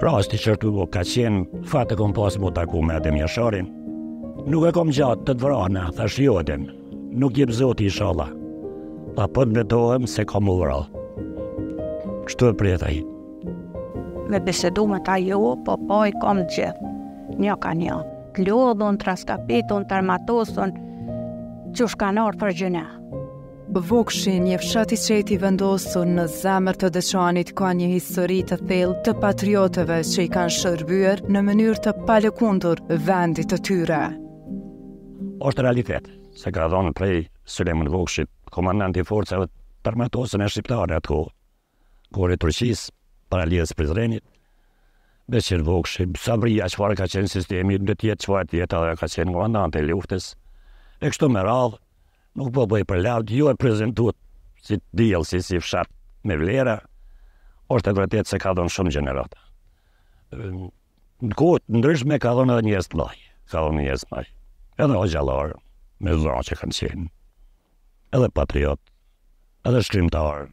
Pra, është të qërtu, ka qenë, fatë e kom pasë më taku me Adem Jasharin. Nuk e kom gjatë të dvrana, thash jo Adem, nuk jem zoti i shala. Ta për të dohem se kom u vral. Kështu e prejta i. Me besedu me ta jo, po po i kom gjithë, një ka një. Të lodhën, të raskapitën, të armatosën, që shkanarë për gjënja. Vokshin, një fshat i qeti vendosu në zemër të dëqanit ka një histori të thellë të patriotëve që i kanë shërbyer në mënyrë të palëkundur vendit të tyre. Oshtë realitet, se ka dhonë prej Sulemën Vokshit, komandant i forcave përmetosën e shqiptare atë kohë, kore Turqis, para lidhës Prizrenit, Beqir Vokshi, Sabria, që farë ka qenë sistemi, dhe tjetë që farë tjetë, dhe ka qenë komandant e luftës, e kështu me radhë, nuk po bëj për laud, ju e prezentuat si djel, si si fshat me vlera, është e vërtet se ka dhënë shumë gjenerata. Ehm, në kohë, ndryshme ka dhënë edhe njës të loj, ka dhënë njës të edhe o gjallarë, me dhënë që kanë qenë, edhe patriot, edhe shkrimtarë,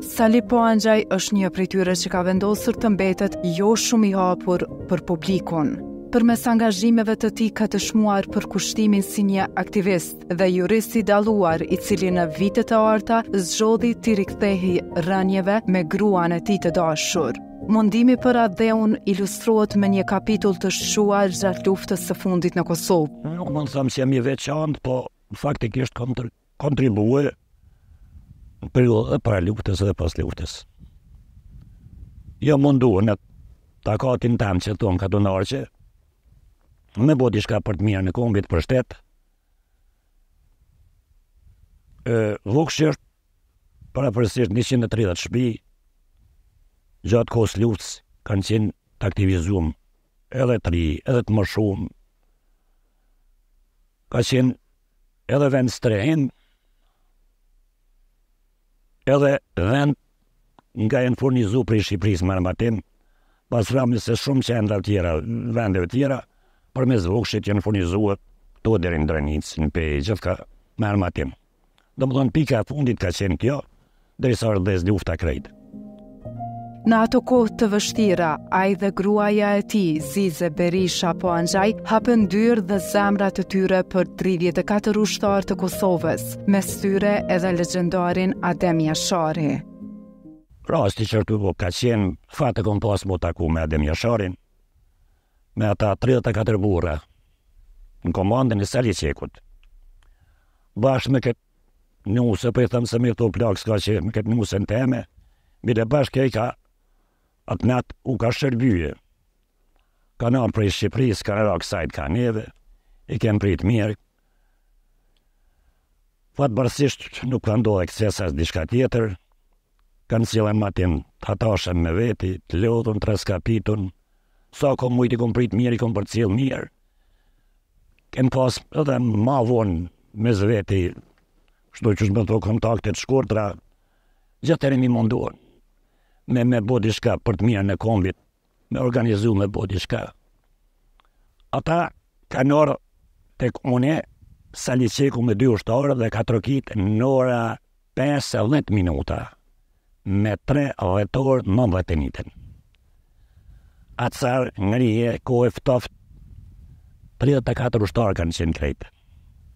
Salipo Anxaj është një prityre që ka vendosur të mbetet jo shumë i hapur për publikun për mes angazhimeve të ti ka të shmuar për kushtimin si një aktivist dhe jurist i daluar i cili në vitet e orta zxodhi të rikthehi rënjeve me gruan e ti të dashur. Mundimi për adheun ilustruat me një kapitull të shuar gjatë luftës së fundit në Kosovë. Nuk mund të thamë si jam i po faktikisht kontr kontribuë për e para luftës dhe pas luftës. Jo munduën e takatin tam që tonë ka të që Në bot ishka për të mirë në kombit për shtetë. e, që është para përësisht 130 shpi, gjatë kohës luftës kanë qenë të aktivizum, edhe të ri, edhe të më shumë. Ka qenë edhe vend së edhe vend nga e në furnizu për i Shqipëris më në batin, pas ramë njëse shumë që e ndra tjera, vendeve tjera, për mes rrugshit janë furnizuar të deri në drenicë, në gjithë ka me armatim. Do më dhënë pika fundit ka qenë kjo, dhe i sërë dhe zdiufta krejtë. Në ato kohë të vështira, a i dhe gruaja e ti, Zize Berisha po Anxaj, hapën dyrë dhe zemrat të tyre për 34 ushtarë të Kosovës, me styre edhe legendarin Adem Jashari. Rasti që rëtu po ka qenë, fatë e kom pas më taku me Adem Jasharin, me ata 34 burra në komandën e Sali Qekut. Bashkë me këtë usë, për po i thëmë se mirë të plakë, s'ka që me këtë njëse usën teme, mire e bashkë e ka atë natë u ka shërbyje. Ka nëmë prej Shqipërisë, ka në rakë sajtë ka neve, i kemë pritë mirë. Fatë bërësishtë nuk ka ndohë eksesas dishka tjetër, kanë cilën matin të atashem me veti, të lodhën, të reskapitun, sa ka mujtë i kom pritë mirë, i kom për cilë mirë. Kem pas edhe ma vonë me zveti, shtoj që shbëto kontaktet shkurtra, gjatë mi munduon, me me bodi shka për të mirë në kombit, me organizu me bodi shka. Ata ka nërë të këmune, sa li qeku me dy ushtarë dhe ka trokit në ora 5-10 minuta, me 3 dhe 90 e atësar nga një e kohë ftoft, 34 ushtarë kanë qenë krejtë.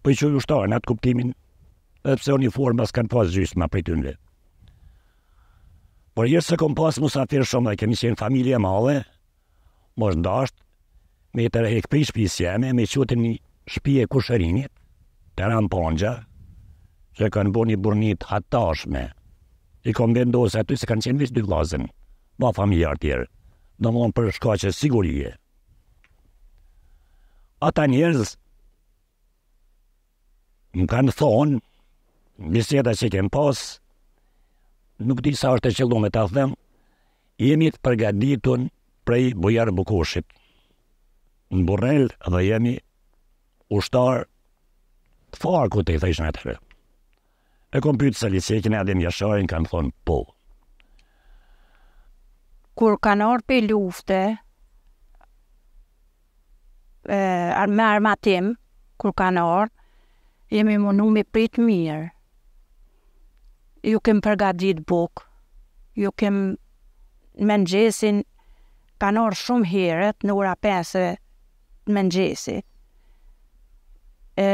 Po i që ushtarë në atë kuptimin, edhe pse o një formë asë kanë pasë gjysë ma pritë Por jesë se kom pasë musafir shumë dhe kemi qenë familje male, mos ndashtë, me të rehek për i shpisë jeme, me qëtë një shpije kusherinit, të ranë ponxha, që kanë bu një burnit hatashme, i kom vendosë aty se kanë qenë visë dy vlazën, ba familjar tjerë do më për shkaqe sigurie. Ata njerëz më kanë thonë, njësjeta që kemë pasë, nuk di sa është e qëllu me ta thëmë, jemi të përgaditun prej bujarë bukushit. Në burrel dhe jemi ushtarë të farë ku të i thëjshën e tërë. E kom pytë se lisekin e adhem jasharin, kanë thonë po kur kanë orë për lufte, e, ar, me armatim, kur kanë orë, jemi mënu me prit mirë. Ju kem përgadit bukë, ju kem në mëngjesin, kanë orë shumë herët në ura 5 në mëngjesit. E,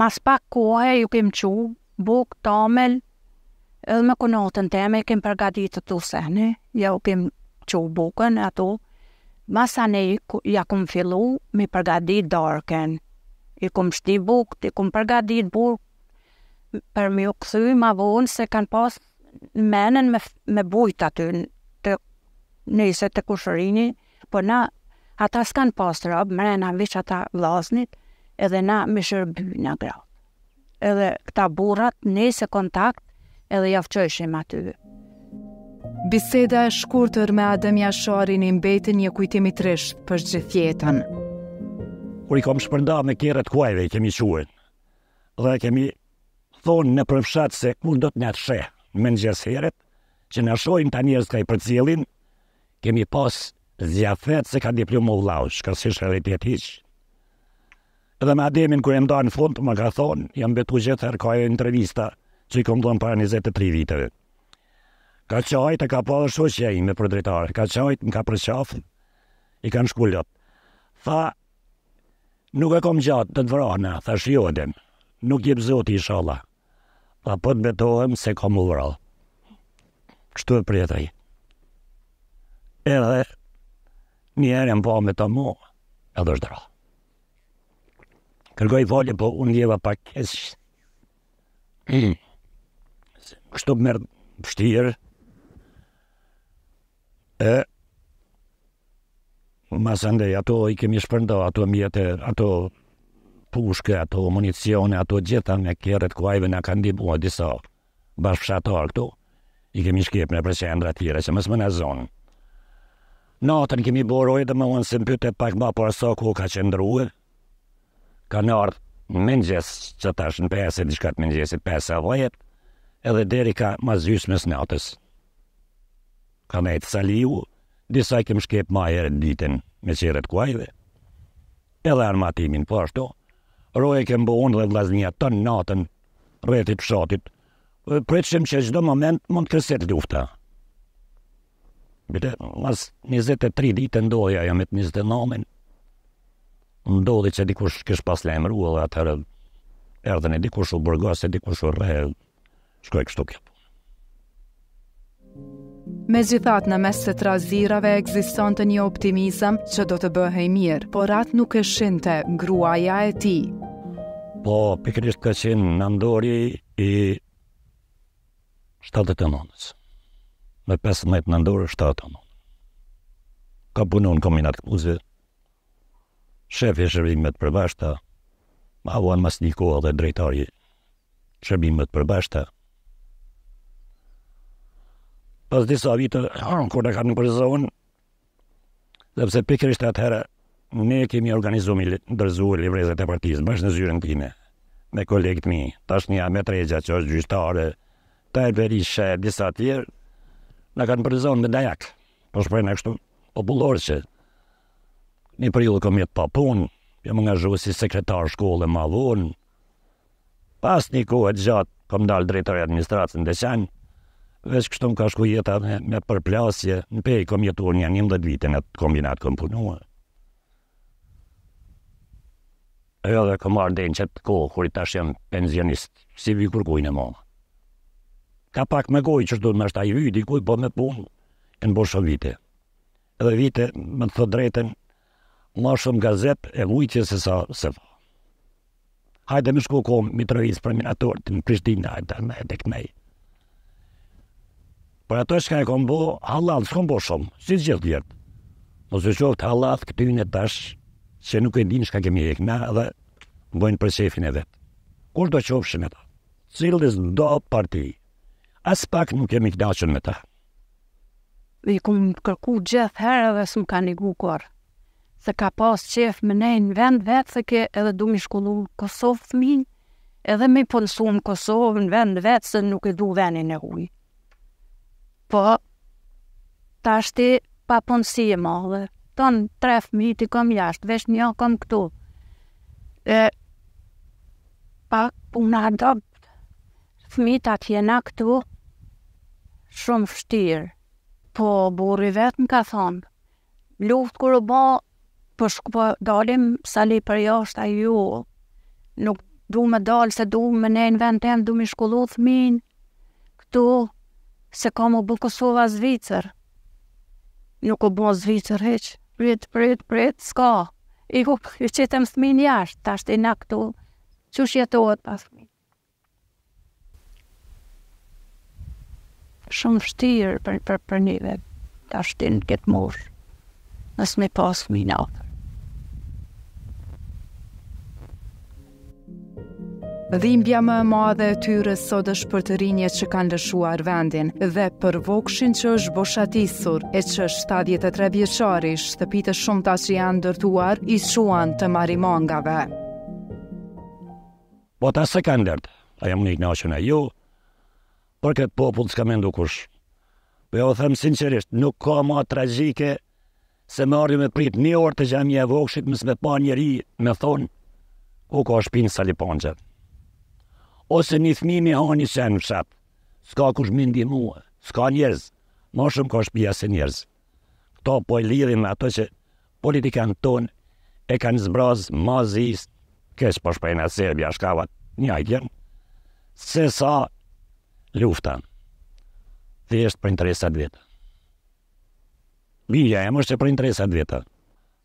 mas pak kohë e ju kem qu, buk, tamel, edhe me konotën të eme, kem përgati të të ja u kem që u bukën ato, masa ne ja kum fillu me përgatit darken. i kum shti bukë, i kum përgatit të bukë, për mi u këthy ma vonë se kanë pas menen me, me bujt aty të nëjse të kushërini, po na ata s'kanë pas të mre na vishë ata vlasnit, edhe na mi shërbyjnë gra Edhe këta burrat, nëjse kontakt, edhe jafqëshim aty. Biseda e shkurtër me Adem Jasharin i mbeti një kujtimi trisht për gjithjetën. Kur i kom shpërnda me kjerët kuajve i kemi quen, dhe kemi thonë në përfshatë se ku do të nga të sheh me në që në shojnë të njërës ka i për cilin, kemi pas zjafet se ka diplomu vlau, shka si shërët jetë hiqë. Edhe me Ademin kër e mda në fund, më ka thonë, jam betu gjithër herë ka e intervista, që i kom në para 23 viteve. Ka qajt e ka pa dhe shoqja i me për drejtare, ka qajt, më ka për qafë, i kanë shkullot. Tha, nuk e kom gjatë të të vrana, tha shiodem, nuk jep zoti i shala. Tha, për po të betohem se kom u vralë. Kështu e prijetaj. Edhe, një erë më pa me të mu, edhe është dra. Kërgoj volje, po unë jeva pak kesh. Mm kështu më merë pështirë, e, më më ato i kemi shpërndo, ato mjetë, ato pushke, ato municione, ato gjitha me kjerët, ku ajve në kanë dibua, disa bashkëshatar këtu, i kemi shkip në përshendra tjere, që më së më në zonë. Në kemi boroj dhe më më nësë mpytet pak ma për aso ku ka qëndruë, ka në ardhë, Mëngjes që tash në pesit, një mëngjesit pesa vajet, edhe deri ka mazys mes natës. Ka me të saliu, disa i kem shkep ma herën ditën me qiret kuajve. Edhe armatimin po ashtu, roje kem bo unë dhe vlaznia të natën, rretit pshatit, pritëshim që gjdo moment mund kësit lufta. Bite, mas 23 ditë ndoja jam me të 29 nomen, ndodhi që dikush kësh pas lemru, edhe atërë, erdhën e dikush u burgas, e dikush u rrejë, Shkoj kështu kjo punë. Me gjithat në mes të trazirave egziston të një optimizëm që do të bëhej mirë, por atë nuk e shinte gruaja e ti. Po, pikrisht ka qenë në ndori i 79-ës. Me 15 në ndori 79 Ka punu në kombinat këpuzi, shef e shërbimet përbashta, ma uan mas një kohë dhe drejtari shërbimet përbashta, pas disa vite, kur ne kanë në përzohën, dhe pëse pikrisht herë, atëherë, ne kemi organizuar mi dërzu e livrezet e partizën, bashkë në zyrën time, me kolegët mi, ta është një që është gjyqtare, ta e veri shë, disa tjerë, në kanë në me dajak, po shprej në kështu popullorë që, një për jullë jetë papunë, jam jo më nga zhu si sekretar shkollë e malunë, pas një kohë e gjatë, kom dalë drejtore administracën dhe qenë, veç kështu më ka shku jeta me, me përplasje, në pej kom jetuar një një vite në të kombinat kom punua. E dhe kom marrë dhe në qëtë kohë, kur i tash jem penzionist, si vi kërkuj në mama. Ka pak me gojë që shdo në mështë a i vyjë, dikuj, po me punë, e në bërë shumë vite. Edhe vite, më të thotë drejten, ma shumë gazep e vujtje se sa se fa. Hajde me shku kohë, mitrovis për minatorët, në Prishtinë, hajde, hajde, hajde, hajde, Për ato shka e kombo, bo, halal, s'kom shumë, si të gjithë djetë. Po se qoftë halal, këtë në tash, se nuk e dinë shka kemi e këna dhe bojnë për sefin e vetë. Kur do qofë shumë ta? Cilës do parti, as pak nuk kemi këna qënë me ta. Dhe i kum kërku gjithë herë dhe më ka një gukor. Se ka pas qef më nejnë vend vetë, se ke edhe du mi shkullu Kosovë thminë, edhe me punësu në Kosovë në vend vetë, se nuk e du venin e hujë po ta shti pa punësi e madhe. Ton tre fëmi ti kom jashtë, vesh një kom këtu. E, pa puna dopt. fëmitat ta tjena këtu, shumë fështirë. Po burri vetë më ka thonë. Luft kërë u ba, po, po dalim sa për jashtë a ju. Nuk du me dalë, se du me nejnë vend të du me shkullu fëmin Këtu, se ka më bërë Kosova Zvicër. Nuk o bëllë Zvicër heq, prit, prit, prit, s'ka. I ku, i qëtëm s'min jashtë, ta shtë i në këtu, që shjetohet pas këmi. Shumë shtirë për, për, për njëve, ta shtinë këtë moshë, nësë me pas këmi në atër. Dhimbja më e madhe e tyre sot është për të rinje që kanë lëshuar vendin dhe për vokshin që është boshatisur e që 73 vjeqari shtëpite shumë ta që janë dërtuar i shuan të marimangave. Po ta se kanë lërtë, a jam një knashën e ju, për këtë popullë s'ka me ndu kush. Për po jo thëmë sincerisht, nuk ka ma tragike se më ardhë me prit një orë të gjemje e vokshit mësme pa njeri me thonë ku ka shpinë salipanqët ose një thmi me hani se në shapë. Ska kush më ndi mua, ska njerëz, ma shumë ka shpia se njerëz. Kto po e lidhin ato që politikanë ton e kanë zbrazë mazis kësë po shpajnë Serbia, shkavat një ajgjën, se sa luftan dhe është për interesat vetë. Bija e mështë e për interesat vetë.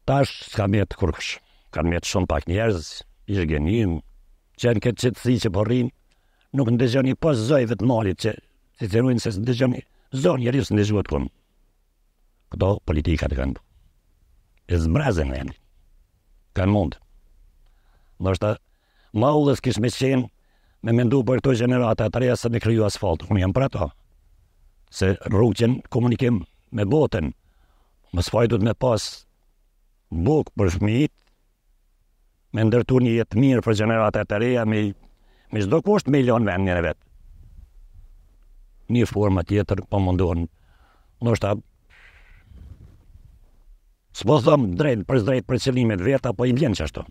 Tash s'ka metë kërkësh, kanë metë shumë pak njerëz, ishë genimë, që janë këtë qëtësi që porrim, nuk në dëgjoni pas po zëjve të malit që si të se së në dëgjoni, zonë njëri së në dëgjoni të kumë. Këto politika të kanë, e zëmrazen e janë, kanë mundë. Në është, ma ullës kishë me qenë me mendu për të generata të reja se me kryu asfalt. unë jam për ato, se rrugën komunikim me botën, më sfajtut me pas bukë për shmijit, me ndërtu një jetë mirë për gjenerat e të reja me, me shdo kusht milion vend njëre vetë. Një forma tjetër për mundon, në është ta, së po thëmë drejt për drejt për cilimit vetë, apo i mljen që ashtu.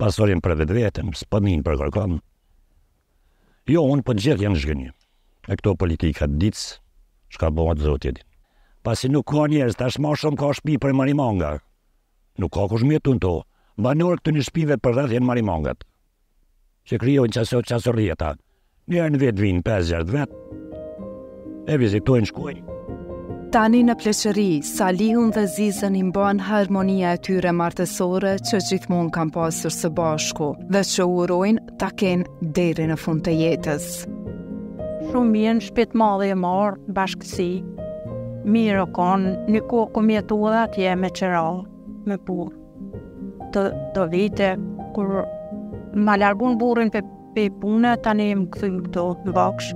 Pasorin për vetë vetën, së për për kërkon. Jo, unë për po gjithë janë zhgënjë. E këto politika ditës, shka bëhat zotjetin. Pasi nuk ka njerëz, tashmë shumë ka shtëpi për marimanga nuk ka kush mjetu në to, banor këtë një shpive për dhe dhjenë marimongët. Që kryojnë qasot qasorjeta, njerë në vetë vinë, 5 gjerë vetë, e vizitojnë shkojnë. Tani në pleqëri, Salihun dhe Zizën i harmonia e tyre martesore që gjithmonë kam pasur së bashku dhe që urojnë ta kenë deri në fund të jetës. Shumë mjenë në shpit madhe e marë, bashkësi, mirë o konë, një kohë këmjetu dhe atje me qëralë me burë. Të, vite, kur ma largun burin pe, pe pune, tani më kthej këto në bëksh,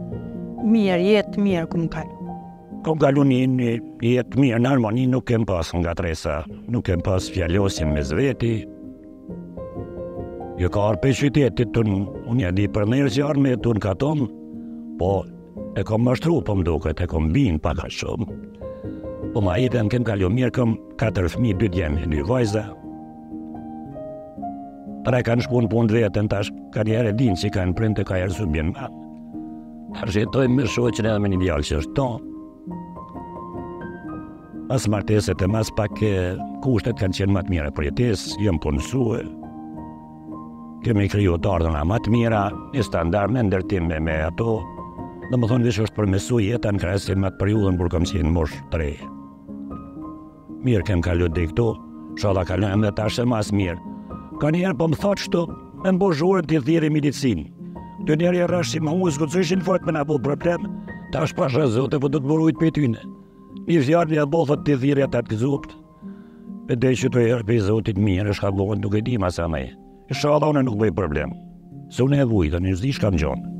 mirë, jetë mirë, këmë kalu. Ko galu një, jetë mirë, në harmoni nuk kem pas nga tresa, nuk kem pas fjallosim me zveti, Jo ka arpe qytetit të në, unë di për nërë që arme të në katon, po e kom mështru për po më duket, e kom bin paka shumë po ma hitën kem kalu mirë këm 4 fmi, 2 djemë, një vajza. Pra e kanë shpun punë vetën, tash kanë një e dinë që kanë prindë të ka erë rësu bjenë matë. Tash më shuë që në edhe me një djallë që është tonë. Mas marteset e mas pak e kushtet kanë qenë matë mire për jetës, jëmë punësue. Kemi kryu të ardhëna matë mira, një standard me ndërtim me, me ato, dhe më thonë vishë është mesu jetën krasim atë periudën për kam qenë të rejë mirë kem kalu dhe këtu, shala kalu e me tashë e mas mirë. Ka njerë po më thotë qëtu, e më bëzhurën të dhiri medicinë. Të njerë e rrashë si më u zgëcëshin fort me nabu problem, tash pashë shëzote po du të burujt për tyne. Një vjarë një bëthët të dhiri atë të zupt, e dhe që të e rrë për zotit mirë, e shkabohën nuk e di masa me. Shala unë nuk bëj problem, se unë e vujtë, në një zdi shkam gjonë.